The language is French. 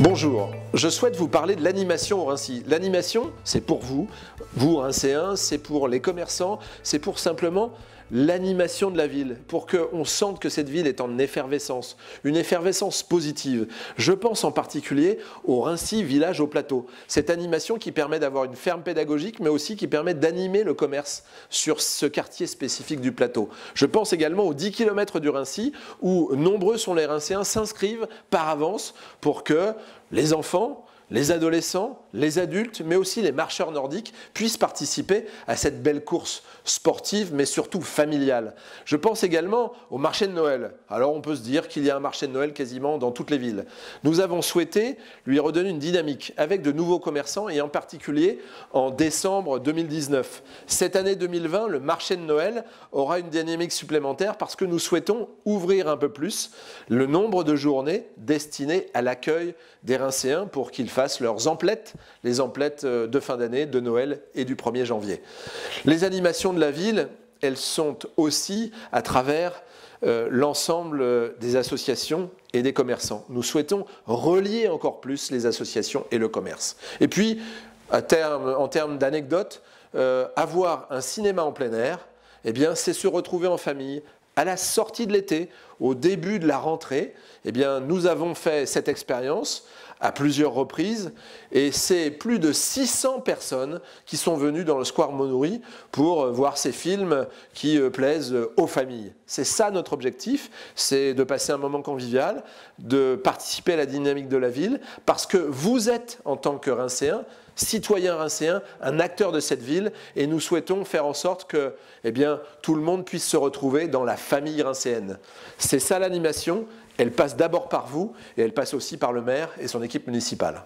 Bonjour, je souhaite vous parler de l'animation au Rincy. L'animation, c'est pour vous, vous Rincéens, c'est pour les commerçants, c'est pour simplement l'animation de la ville, pour qu'on sente que cette ville est en effervescence, une effervescence positive. Je pense en particulier au Rincy Village au Plateau, cette animation qui permet d'avoir une ferme pédagogique, mais aussi qui permet d'animer le commerce sur ce quartier spécifique du Plateau. Je pense également aux 10 km du Rincy, où nombreux sont les Rincéens s'inscrivent par avance pour que les enfants les adolescents, les adultes, mais aussi les marcheurs nordiques puissent participer à cette belle course sportive, mais surtout familiale. Je pense également au marché de Noël. Alors on peut se dire qu'il y a un marché de Noël quasiment dans toutes les villes. Nous avons souhaité lui redonner une dynamique avec de nouveaux commerçants et en particulier en décembre 2019. Cette année 2020, le marché de Noël aura une dynamique supplémentaire parce que nous souhaitons ouvrir un peu plus le nombre de journées destinées à l'accueil des Rincéens pour qu'ils fassent leurs emplettes, les emplettes euh, de fin d'année, de Noël et du 1er janvier. Les animations de la ville, elles sont aussi à travers euh, l'ensemble euh, des associations et des commerçants. Nous souhaitons relier encore plus les associations et le commerce. Et puis, à terme, en termes d'anecdotes, avoir un cinéma en plein air, et eh bien, c'est se retrouver en famille, à la sortie de l'été, au début de la rentrée, eh bien, nous avons fait cette expérience à plusieurs reprises et c'est plus de 600 personnes qui sont venues dans le Square Monoury pour euh, voir ces films qui euh, plaisent euh, aux familles. C'est ça notre objectif, c'est de passer un moment convivial, de participer à la dynamique de la ville parce que vous êtes en tant que Rincéen citoyen rincéen, un acteur de cette ville, et nous souhaitons faire en sorte que eh bien, tout le monde puisse se retrouver dans la famille rincéenne. C'est ça l'animation, elle passe d'abord par vous, et elle passe aussi par le maire et son équipe municipale.